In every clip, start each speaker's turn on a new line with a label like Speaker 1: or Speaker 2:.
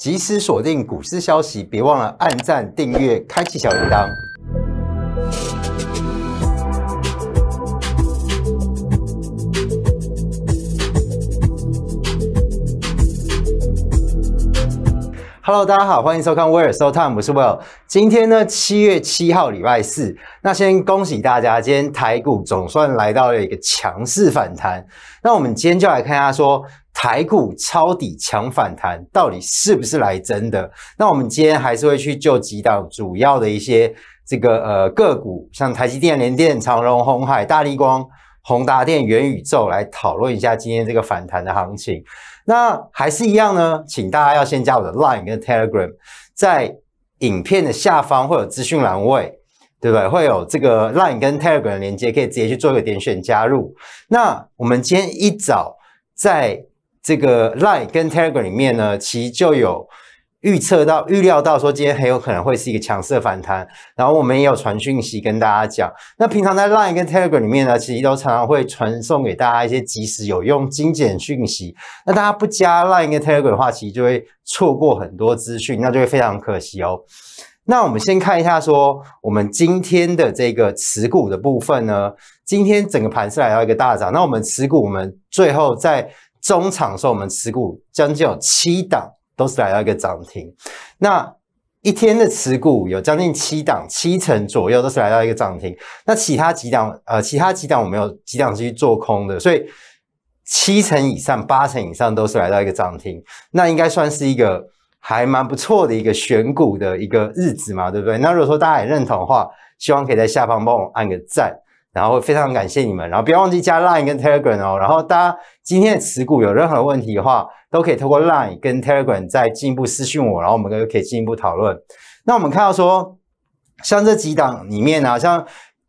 Speaker 1: 及时锁定股市消息，别忘了按赞、订阅、开启小铃铛。Hello，大家好，欢迎收看《w e r 威尔说 Time》，我是 w 威 l 今天呢，七月七号，礼拜四。那先恭喜大家，今天台股总算来到了一个强势反弹。那我们今天就来看一下，说。台股抄底强反弹，到底是不是来真的？那我们今天还是会去就几档主要的一些这个呃个股，像台积电、联电、长荣、宏海、大力光、宏达电、元宇宙来讨论一下今天这个反弹的行情。那还是一样呢，请大家要先加我的 LINE 跟 Telegram，在影片的下方会有资讯栏位，对不对？会有这个 LINE 跟 Telegram 的连接，可以直接去做一个点选加入。那我们今天一早在这个 Line 跟 Telegram 里面呢，其实就有预测到、预料到说今天很有可能会是一个强势反弹，然后我们也有传讯息跟大家讲。那平常在 Line 跟 Telegram 里面呢，其实都常常会传送给大家一些及时、有用、精简讯息。那大家不加 Line 跟 Telegram 的话，其实就会错过很多资讯，那就会非常可惜哦。那我们先看一下说，我们今天的这个持股的部分呢，今天整个盘是来到一个大涨。那我们持股，我们最后在中长候，我们持股将近有七档都是来到一个涨停，那一天的持股有将近七档，七成左右都是来到一个涨停。那其他几档呃，其他几档我们有几档是去做空的，所以七成以上、八成以上都是来到一个涨停，那应该算是一个还蛮不错的一个选股的一个日子嘛，对不对？那如果说大家也认同的话，希望可以在下方帮我按个赞。然后非常感谢你们，然后不要忘记加 Line 跟 Telegram 哦。然后大家今天的持股有任何问题的话，都可以透过 Line 跟 Telegram 再进一步私讯我，然后我们就可以进一步讨论。那我们看到说，像这几档里面呢，像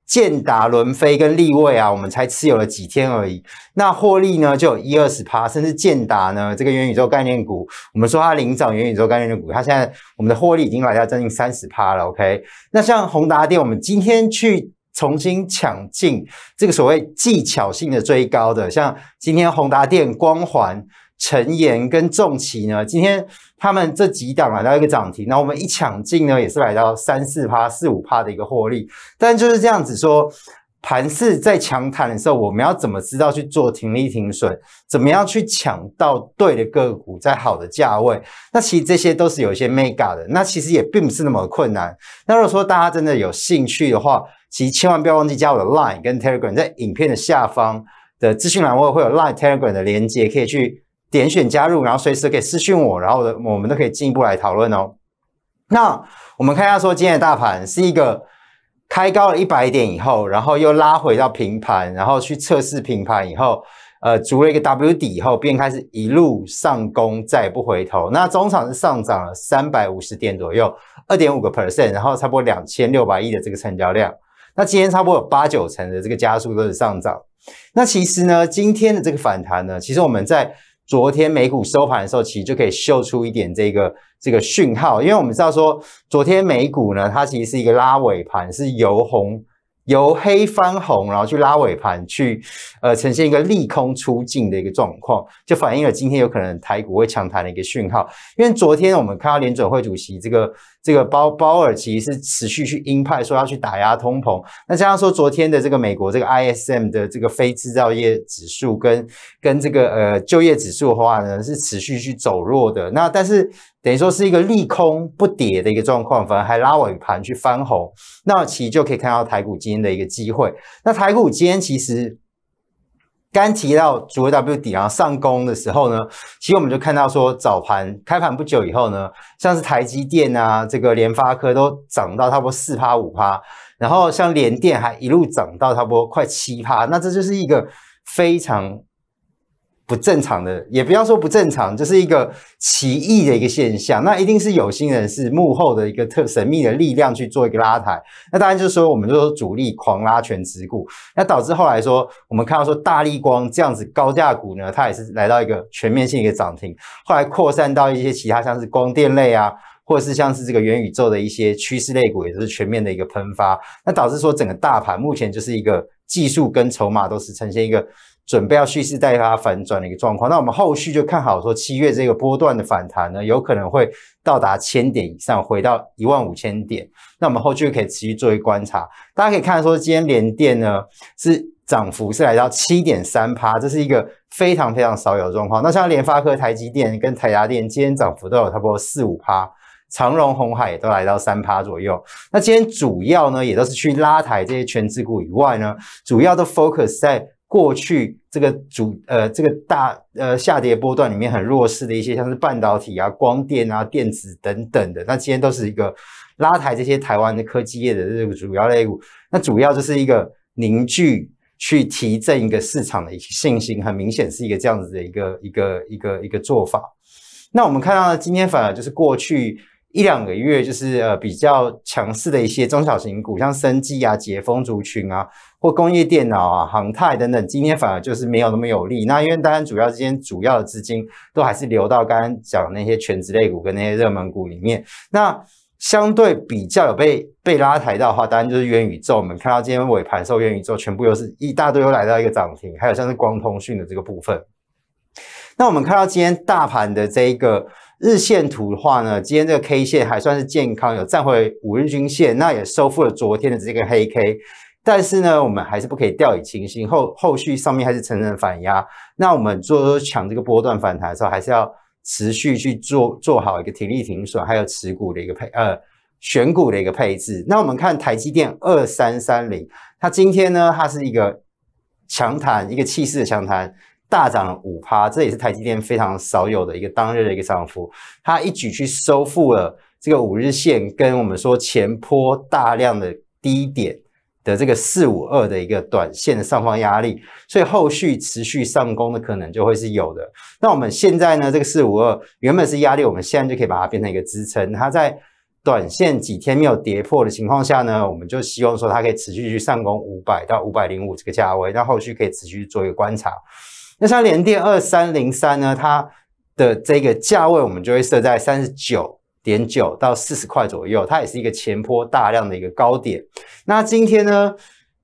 Speaker 1: 建达伦飞跟立位啊，我们才持有了几天而已，那获利呢就有一二十趴，甚至建达呢这个元宇宙概念股，我们说它领涨元宇宙概念股，它现在我们的获利已经来到将近三十趴了。OK，那像宏达电，我们今天去。重新抢进这个所谓技巧性的追高的，像今天宏达电、光环、晨研跟重齐呢，今天他们这几档来到一个涨停，那我们一抢进呢，也是来到三四趴、四五趴的一个获利。但就是这样子说，盘势在强弹的时候，我们要怎么知道去做停利停损？怎么样去抢到对的个股，在好的价位？那其实这些都是有一些 mega 的，那其实也并不是那么困难。那如果说大家真的有兴趣的话，其实千万不要忘记加我的 LINE 跟 Telegram，在影片的下方的资讯栏位会有 LINE Telegram 的连接，可以去点选加入，然后随时可以私讯我，然后我我们都可以进一步来讨论哦。那我们看一下说今天的大盘是一个开高了一百点以后，然后又拉回到平盘，然后去测试平盘以后，呃，足了一个 W 底以后，便开始一路上攻，再也不回头。那中场是上涨了三百五十点左右，二点五个 percent，然后差不多两千六百亿的这个成交量。那今天差不多有八九成的这个加速都是上涨。那其实呢，今天的这个反弹呢，其实我们在昨天美股收盘的时候，其实就可以秀出一点这个这个讯号，因为我们知道说，昨天美股呢，它其实是一个拉尾盘，是由红由黑翻红，然后去拉尾盘，去呃呈现一个利空出境的一个状况，就反映了今天有可能台股会强弹的一个讯号。因为昨天我们看到联准会主席这个。这个鲍鲍尔其实是持续去鹰派，说要去打压通膨。那加上说昨天的这个美国这个 ISM 的这个非制造业指数跟跟这个呃就业指数的话呢，是持续去走弱的。那但是等于说是一个利空不跌的一个状况，反而还拉尾盘去翻红。那其实就可以看到台股今天的一个机会。那台股今天其实。刚提到主位 W 底，然后上攻的时候呢，其实我们就看到说，早盘开盘不久以后呢，像是台积电啊，这个联发科都涨到差不多四趴五趴，然后像联电还一路涨到差不多快七趴，那这就是一个非常。不正常的，也不要说不正常，就是一个奇异的一个现象。那一定是有心人，是幕后的一个特神秘的力量去做一个拉抬。那当然就是说，我们说主力狂拉全值股，那导致后来说，我们看到说大力光这样子高价股呢，它也是来到一个全面性一个涨停。后来扩散到一些其他像是光电类啊，或者是像是这个元宇宙的一些趋势类股，也是全面的一个喷发。那导致说整个大盘目前就是一个技术跟筹码都是呈现一个。准备要蓄势待发反转的一个状况，那我们后续就看好说七月这个波段的反弹呢，有可能会到达千点以上，回到一万五千点。那我们后续可以持续作为观察。大家可以看说，今天联电呢是涨幅是来到七点三趴，这是一个非常非常少有的状况。那像联发科、台积电跟台达电今天涨幅都有差不多四五趴，长荣、红海都来到三趴左右。那今天主要呢也都是去拉抬这些全资股以外呢，主要都 focus 在。过去这个主呃这个大呃下跌波段里面很弱势的一些，像是半导体啊、光电啊、电子等等的，那今天都是一个拉抬这些台湾的科技业的这个主要类股。那主要就是一个凝聚去提振一个市场的信心，很明显是一个这样子的一个一个一个一个做法。那我们看到今天反而就是过去。一两个月就是呃比较强势的一些中小型股，像生技啊、捷风族群啊，或工业电脑啊、航太等等。今天反而就是没有那么有利，那因为当然主要今天主要的资金都还是流到刚刚讲那些全职类股跟那些热门股里面。那相对比较有被被拉抬到的话，当然就是元宇宙。我们看到今天尾盘受元宇宙，全部又是一大堆又来到一个涨停，还有像是光通讯的这个部分。那我们看到今天大盘的这一个。日线图的话呢，今天这个 K 线还算是健康，有站回五日均线，那也收复了昨天的这个黑 K。但是呢，我们还是不可以掉以轻心，后后续上面还是层层反压。那我们做抢这个波段反弹的时候，还是要持续去做做好一个停利停损，还有持股的一个配呃选股的一个配置。那我们看台积电二三三零，它今天呢，它是一个强弹，一个气势的强弹。大涨了五趴，这也是台积电非常少有的一个当日的一个涨幅。它一举去收复了这个五日线，跟我们说前坡大量的低点的这个四五二的一个短线的上方压力，所以后续持续上攻的可能就会是有的。那我们现在呢，这个四五二原本是压力，我们现在就可以把它变成一个支撑。它在短线几天没有跌破的情况下呢，我们就希望说它可以持续去上攻五百到五百零五这个价位，那后续可以持续做一个观察。那像联电二三零三呢，它的这个价位我们就会设在三十九点九到四十块左右，它也是一个前坡大量的一个高点。那今天呢，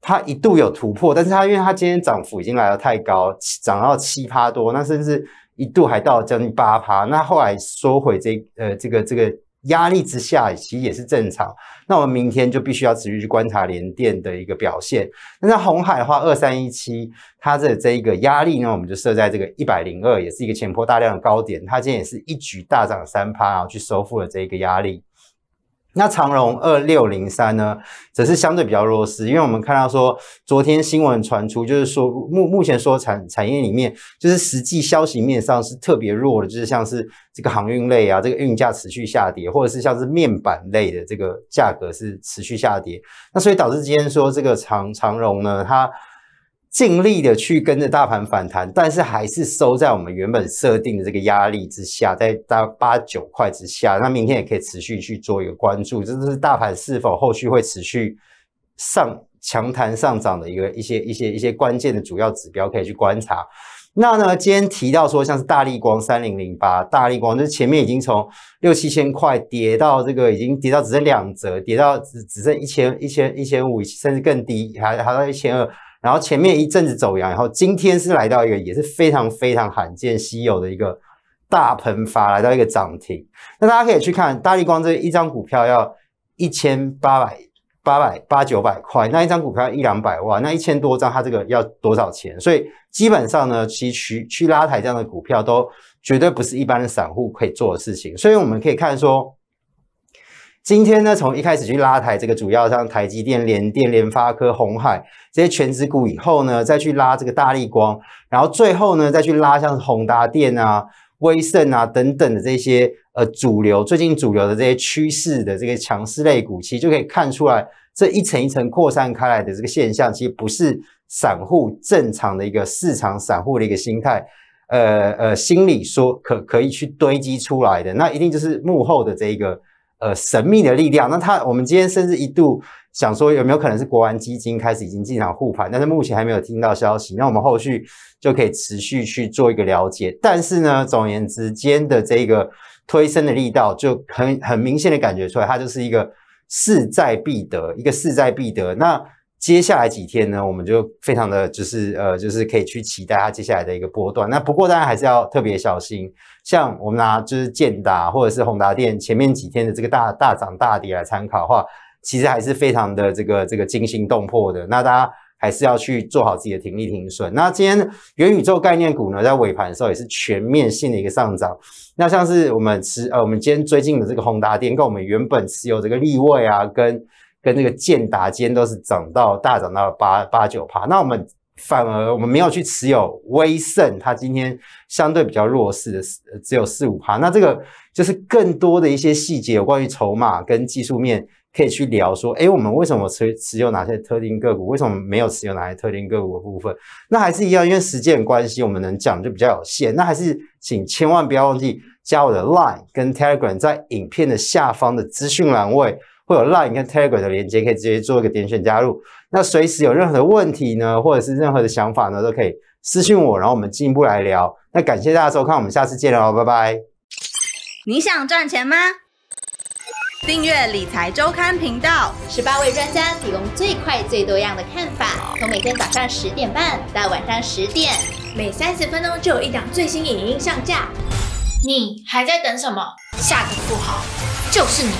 Speaker 1: 它一度有突破，但是它因为它今天涨幅已经来的太高，涨到七趴多，那甚至一度还到将近八趴，那后来收回这呃这个这个。压力之下，其实也是正常。那我们明天就必须要持续去观察联电的一个表现。那在红海的话，二三一七，它的这一个压力呢，我们就设在这个一百零二，也是一个前坡大量的高点。它今天也是一举大涨三趴然后去收复了这一个压力。那长荣二六零三呢，则是相对比较弱势，因为我们看到说，昨天新闻传出，就是说目目前说产产业里面，就是实际消息面上是特别弱的，就是像是这个航运类啊，这个运价持续下跌，或者是像是面板类的这个价格是持续下跌，那所以导致今天说这个长长荣呢，它。尽力的去跟着大盘反弹，但是还是收在我们原本设定的这个压力之下，在大八九块之下。那明天也可以持续去做一个关注，这是大盘是否后续会持续上强弹上涨的一个一些一些一些关键的主要指标可以去观察。那呢，今天提到说像是大力光三零零八，大力光就是前面已经从六七千块跌到这个已经跌到只剩两折，跌到只只剩一千一千一千五甚至更低，还还到一千二。然后前面一阵子走阳，然后今天是来到一个也是非常非常罕见稀有的一个大喷发，来到一个涨停。那大家可以去看大力光这一张股票要一千八百八百八九百块，那一张股票一两百万，那一千多张它这个要多少钱？所以基本上呢，其去去拉抬这样的股票都绝对不是一般的散户可以做的事情。所以我们可以看说。今天呢，从一开始去拉抬这个主要像台积电、联电、联发科、红海这些全指股以后呢，再去拉这个大力光，然后最后呢，再去拉像宏达电啊、威盛啊等等的这些呃主流，最近主流的这些趋势的这个强势类股，其实就可以看出来这一层一层扩散开来的这个现象，其实不是散户正常的一个市场散户的一个心态，呃呃，心理说可可以去堆积出来的，那一定就是幕后的这个。呃，神秘的力量。那他，我们今天甚至一度想说，有没有可能是国安基金开始已经进场护盘，但是目前还没有听到消息。那我们后续就可以持续去做一个了解。但是呢，总言之间的这个推升的力道就很很明显的感觉出来，它就是一个势在必得，一个势在必得。那。接下来几天呢，我们就非常的就是呃，就是可以去期待它接下来的一个波段。那不过大家还是要特别小心。像我们拿就是建达或者是宏达电前面几天的这个大大涨大跌来参考的话，其实还是非常的这个这个惊心动魄的。那大家还是要去做好自己的停利停损。那今天元宇宙概念股呢，在尾盘的时候也是全面性的一个上涨。那像是我们持呃，我们今天追进的这个宏达电，跟我们原本持有这个立位啊，跟。跟那个建达间都是涨到大涨到八八九趴，那我们反而我们没有去持有威盛，它今天相对比较弱势的，只有四五趴。那这个就是更多的一些细节，有关于筹码跟技术面可以去聊说，哎，我们为什么持持有哪些特定个股，为什么没有持有哪些特定个股的部分？那还是一样，因为时间关系，我们能讲就比较有限。那还是请千万不要忘记加我的 Line 跟 Telegram，在影片的下方的资讯栏位。会有 Line 跟 Telegram 的连接，可以直接做一个点选加入。那随时有任何的问题呢，或者是任何的想法呢，都可以私信我，然后我们进一步来聊。那感谢大家收看，我们下次见喽，拜拜。你想赚钱吗？订阅理财周刊频道，十八位专家提供最快、最多样的看法，从每天早上十点半到晚上十点，每三十分钟就有一档最新影音上架。你还在等什么？下一个富豪就是你。